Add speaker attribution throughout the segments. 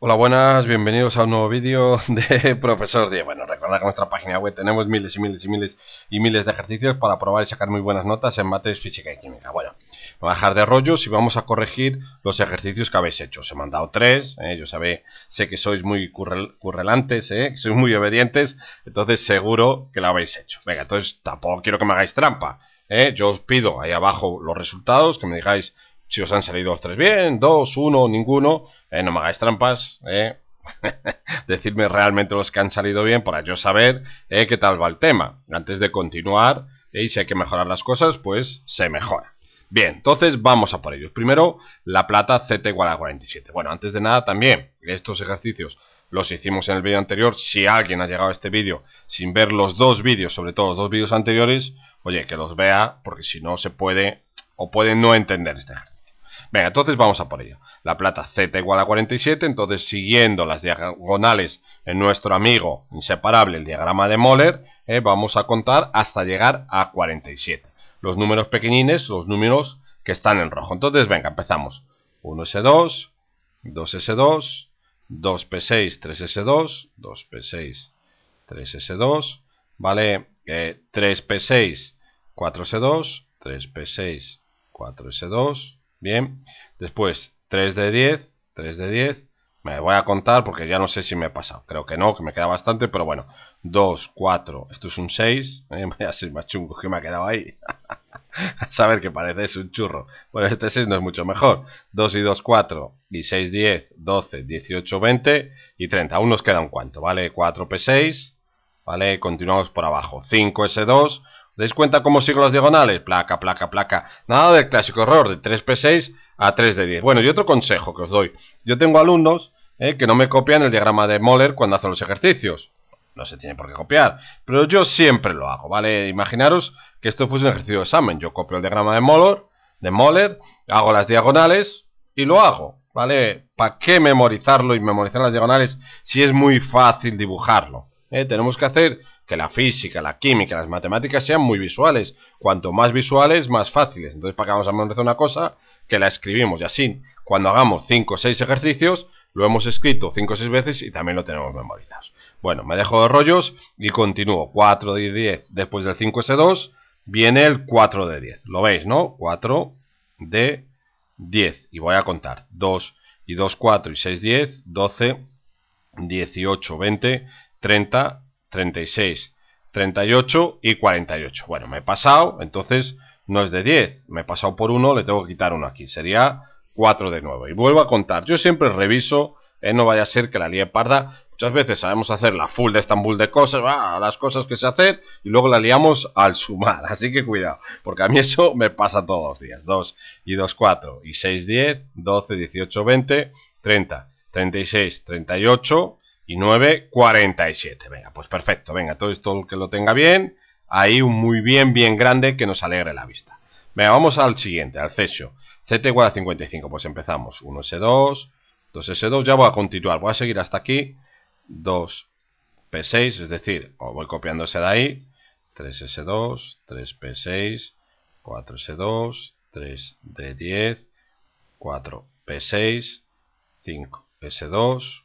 Speaker 1: Hola, buenas, bienvenidos a un nuevo vídeo de Profesor Diego. Bueno, recordad que en nuestra página web tenemos miles y miles y miles y miles de ejercicios para probar y sacar muy buenas notas en mates, física y química. Bueno, voy a dejar de rollos y vamos a corregir los ejercicios que habéis hecho. Os he mandado tres, eh, yo sé que sois muy currelantes, eh, que sois muy obedientes, entonces seguro que lo habéis hecho. Venga, entonces tampoco quiero que me hagáis trampa. Eh, yo os pido ahí abajo los resultados, que me digáis si os han salido los tres bien, dos, uno, ninguno, eh, no me hagáis trampas, eh. Decidme realmente los que han salido bien para yo saber eh, qué tal va el tema. Antes de continuar, eh, y si hay que mejorar las cosas, pues se mejora. Bien, entonces vamos a por ellos. Primero, la plata Z igual a 47. Bueno, antes de nada también, estos ejercicios los hicimos en el vídeo anterior. Si alguien ha llegado a este vídeo sin ver los dos vídeos, sobre todo los dos vídeos anteriores, oye, que los vea, porque si no se puede o puede no entender este ejercicio. Venga, entonces vamos a por ello. La plata z igual a 47, entonces siguiendo las diagonales en nuestro amigo inseparable, el diagrama de Moller, eh, vamos a contar hasta llegar a 47. Los números pequeñines, los números que están en rojo. Entonces, venga, empezamos. 1S2, 2S2, 2P6, 3S2, 2P6, 3S2, ¿vale? 3P6, 4S2, 3P6, 4S2, Bien, después 3 de 10, 3 de 10. Me voy a contar porque ya no sé si me he pasado. Creo que no, que me queda bastante, pero bueno. 2, 4, esto es un 6. Eh, vaya ser más chungo que me ha quedado ahí. a saber que parece es un churro. Bueno, este 6 no es mucho mejor. 2 y 2, 4. Y 6, 10, 12, 18, 20 y 30. Aún nos queda un cuanto, ¿vale? 4 P6. ¿Vale? Continuamos por abajo. 5 S2 deis cuenta cómo sigo las diagonales? Placa, placa, placa. Nada del clásico error de 3p6 a 3 de 10. Bueno, y otro consejo que os doy. Yo tengo alumnos eh, que no me copian el diagrama de Moller cuando hacen los ejercicios. No se tiene por qué copiar, pero yo siempre lo hago, ¿vale? Imaginaros que esto fuese un ejercicio de examen. Yo copio el diagrama de Moller, de Moller hago las diagonales y lo hago, ¿vale? ¿Para qué memorizarlo y memorizar las diagonales si es muy fácil dibujarlo? Eh, tenemos que hacer que la física, la química, las matemáticas sean muy visuales. Cuanto más visuales, más fáciles. Entonces, para que vamos a memorizar una cosa, que la escribimos. Y así, cuando hagamos 5 o 6 ejercicios, lo hemos escrito 5 o 6 veces y también lo tenemos memorizado. Bueno, me dejo de rollos y continúo. 4 de 10 después del 5S2 viene el 4 de 10. Lo veis, ¿no? 4 de 10. Y voy a contar. 2 y 2, 4 y 6, 10, 12, 18, 20, 30, 36, 38 y 48. Bueno, me he pasado, entonces no es de 10. Me he pasado por 1, le tengo que quitar uno aquí. Sería 4 de nuevo. Y vuelvo a contar. Yo siempre reviso, eh, no vaya a ser que la lié parda. Muchas veces sabemos hacer la full de Estambul de cosas, las cosas que se hacen, y luego la liamos al sumar. Así que cuidado, porque a mí eso me pasa todos los días. 2 y 2, 4 y 6, 10, 12, 18, 20, 30, 36, 38, y 9, 47. Venga, pues perfecto. Venga, todo esto que lo tenga bien. Ahí un muy bien, bien grande que nos alegre la vista. Venga, vamos al siguiente, al cesio. CT igual a 55. Pues empezamos. 1S2, 2S2. Ya voy a continuar. Voy a seguir hasta aquí. 2P6, es decir, o voy copiando ese de ahí. 3S2, 3P6, 4S2, 3D10, 4P6, 5S2,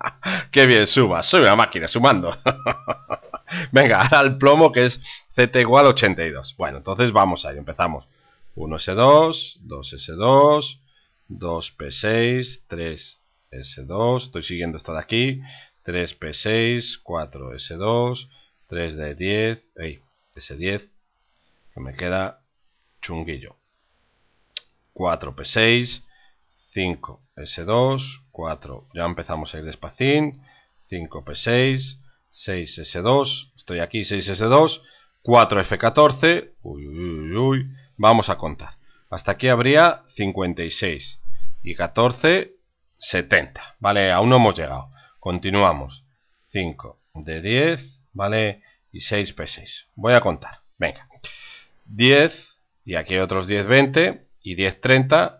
Speaker 1: Qué bien suma, soy una máquina sumando. Venga, ahora el plomo que es CT igual 82. Bueno, entonces vamos ahí, empezamos. 1S2, 2S2, 2P6, 3S2, estoy siguiendo esto de aquí, 3P6, 4S2, 3D10, ey S10, que me queda chunguillo. 4P6, 5, S2, 4. Ya empezamos a ir despacín. 5, P6, 6, S2. Estoy aquí, 6, S2. 4, F14. Uy, uy, uy. Vamos a contar. Hasta aquí habría 56. Y 14, 70. Vale, aún no hemos llegado. Continuamos. 5 de 10, ¿vale? Y 6 P6. Voy a contar. Venga. 10, y aquí otros 10, 20, y 10, 30,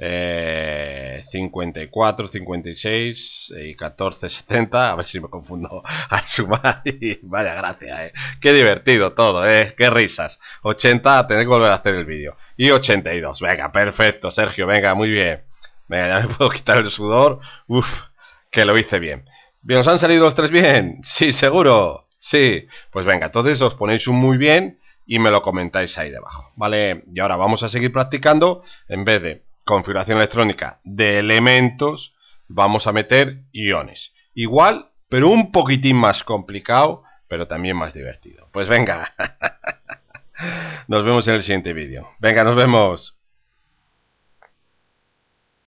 Speaker 1: eh, 54, 56 y 14, 70. Eh, a ver si me confundo A sumar. Y vaya gracia, eh. Qué divertido todo, eh. Qué risas. 80, tenéis que volver a hacer el vídeo. Y 82. Venga, perfecto, Sergio. Venga, muy bien. Venga, ya me puedo quitar el sudor. Uf, que lo hice bien. ¿Bien os han salido los tres bien? Sí, seguro. Sí. Pues venga, entonces os ponéis un muy bien y me lo comentáis ahí debajo. Vale, y ahora vamos a seguir practicando en vez de configuración electrónica de elementos, vamos a meter iones. Igual, pero un poquitín más complicado, pero también más divertido. Pues venga, nos vemos en el siguiente vídeo. Venga, nos vemos.